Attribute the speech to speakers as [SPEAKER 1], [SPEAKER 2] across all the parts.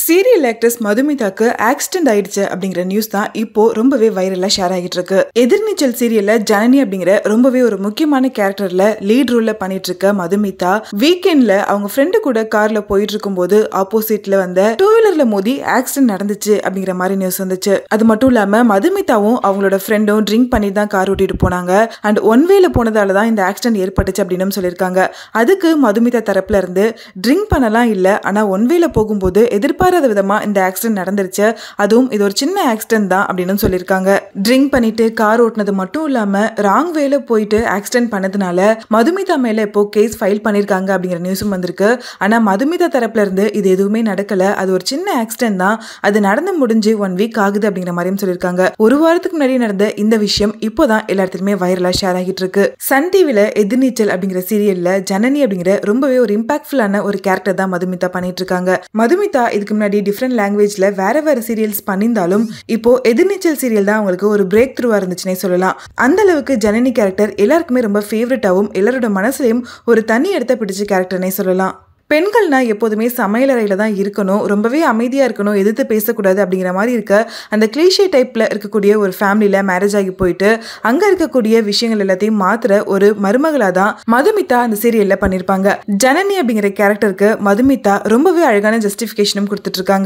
[SPEAKER 1] serial actress மதுமிதாக்கு accident ஆயிடுச்சு அப்படிங்கிற news தான் இப்போ ரொம்பவே வைரலா ஷேர் ஆகிட்டு இருக்கு எதிர்நீச்சல் சீரியல்ல ஜனனி அப்படிங்கிற ரொம்பவே ஒரு முக்கியமான கேரக்டர்ல லீட் ரோல்ல பண்ணிட்டு இருக்க மதுமிதா வீக்கெண்ட்ல அவங்க ஃப்ரெண்டு கூட கார்ல போயிட்டு இருக்கும் போது ஆப்போசிட்ல வந்த டூ வீலர்ல மோதி ஆக்சிடென்ட் நடந்துச்சு அப்படிங்கிற மாதிரி நியூஸ் வந்துச்சு அது மட்டும் இல்லாம மதுமிதாவும் அவங்களோட ஃப்ரெண்டும் ட்ரிங்க் பண்ணி தான் கார் ஓட்டிட்டு போனாங்க அண்ட் ஒன் வேல போனதாலதான் தான் இந்த ஆக்சிடென்ட் ஏற்பட்டுச்சு அப்படின்னு சொல்லியிருக்காங்க அதுக்கு மதுமிதா தரப்புல இருந்து ட்ரிங்க் பண்ணலாம் இல்ல ஆனா ஒன் வேல போகும்போது எதிர்ப்பு எதிர்பாராத விதமாக இந்த ஆக்சிடென்ட் நடந்துருச்சு அதுவும் இது ஒரு சின்ன ஆக்சிடென்ட் தான் அப்படின்னு சொல்லியிருக்காங்க ட்ரிங்க் பண்ணிட்டு கார் ஓட்டினது மட்டும் இல்லாமல் ராங் வேல போயிட்டு ஆக்சிடென்ட் பண்ணதுனால மதுமிதா மேலே இப்போ கேஸ் ஃபைல் பண்ணியிருக்காங்க அப்படிங்கிற நியூஸும் வந்திருக்கு ஆனால் மதுமிதா தரப்புல இருந்து இது எதுவுமே நடக்கல அது ஒரு சின்ன ஆக்சிடென்ட் தான் அது நடந்து முடிஞ்சு ஒன் வீக் ஆகுது அப்படிங்கிற மாதிரியும் சொல்லியிருக்காங்க ஒரு வாரத்துக்கு முன்னாடி நடந்த இந்த விஷயம் இப்போதான் எல்லா வைரலா ஷேர் ஆகிட்டு இருக்கு சன் டிவியில் எதிர்நீச்சல் அப்படிங்கிற சீரியல்ல ஜனனி அப்படிங்கிற ரொம்பவே ஒரு இம்பாக்ட்ஃபுல்லான ஒரு கேரக்டர் தான் மதுமிதா பண்ணிட்டு இருக்காங்க மதுமிதா இதுக்கு இதுக்கு முன்னாடி டிஃப்ரெண்ட் லாங்குவேஜில் வேற வேறு சீரியல்ஸ் பண்ணியிருந்தாலும் இப்போ எதிர்நீச்சல் சீரியல் தான் அவங்களுக்கு ஒரு பிரேக் த்ரூவாக இருந்துச்சுன்னே சொல்லலாம் அந்த அளவுக்கு ஜனனி கேரக்டர் எல்லாருக்குமே ரொம்ப ஃபேவரட்டாகவும் எல்லாரோட மனசுலையும் ஒரு தனி இடத்த பிடிச்ச கேரக்டர்னே சொல்லலாம் பெண்கள்னா எப்போதுமே சமையலறையில் தான் இருக்கணும் ரொம்பவே அமைதியாக இருக்கணும் எதிர்த்து பேசக்கூடாது அப்படிங்கிற மாதிரி இருக்க அந்த கிளீஷே டைப்பில் இருக்கக்கூடிய ஒரு ஃபேமிலியில் மேரேஜ் ஆகி போயிட்டு அங்கே இருக்கக்கூடிய விஷயங்கள் எல்லாத்தையும் மாத்திர ஒரு மருமகளாக தான் மதுமிதா அந்த சீரியலில் பண்ணியிருப்பாங்க ஜனனி அப்படிங்கிற கேரக்டருக்கு மதுமிதா ரொம்பவே அழகான ஜஸ்டிஃபிகேஷனும் கொடுத்துட்ருக்காங்க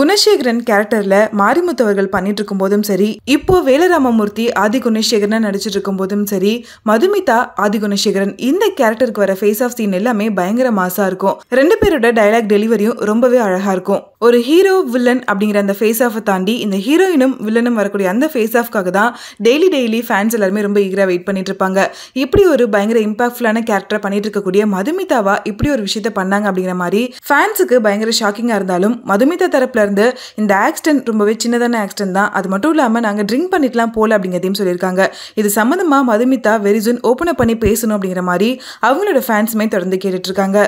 [SPEAKER 1] குணசேகரன் கேரக்டரில் மாரிமுத்து அவர்கள் பண்ணிட்டு இருக்கும் போதும் சரி இப்போ வேலராமமூர்த்தி ஆதி குணசேகரன் நடிச்சிட்டு இருக்கும் போதும் சரி மதுமிதா ஆதி குணசேகரன் இந்த கேரக்டருக்கு வர ஃபேஸ் ஆஃப் சீன் எல்லாமே பயங்கர மாசாக இருக்கும் ரெண்டு பேரோட டைலாக் டெலிவரியும் ரொம்பவே அழகாக இருக்கும் ஒரு ஹீரோ வில்லன் அப்படிங்கிற அந்த ஃபேஸ் ஆஃபை தாண்டி இந்த ஹீரோயினும் வில்லனும் வரக்கூடிய அந்த ஃபேஸ் ஆஃப்காக தான் டெய்லி டெய்லி ஃபேன்ஸ் எல்லாருமே ரொம்ப ஈகராக வெயிட் பண்ணிட்டு இருப்பாங்க இப்படி ஒரு பயங்கர இம்பாக்ட்ஃபுல்லான கேரக்டர் பண்ணிட்டு இருக்கக்கூடிய மதுமிதாவா இப்படி ஒரு விஷயத்த பண்ணாங்க அப்படிங்கிற மாதிரி ஃபேன்ஸுக்கு பயங்கர ஷாக்கிங்காக இருந்தாலும் மதுமிதா தரப்புல இருந்து இந்த ஆக்சிடென்ட் ரொம்பவே சின்னதான ஆக்சிடென்ட் தான் அது மட்டும் இல்லாமல் நாங்கள் ட்ரிங்க் பண்ணிட்டுலாம் போல அப்படிங்கிறதையும் சொல்லியிருக்காங்க இது சம்மந்தமாக மதுமிதா வெரிசன் ஓப்பன் அப் பண்ணி பேசணும் அப்படிங்கிற மாதிரி அவங்களோட ஃபேன்ஸுமே தொடர்ந்து கேட்டுட்டு இருக்காங்க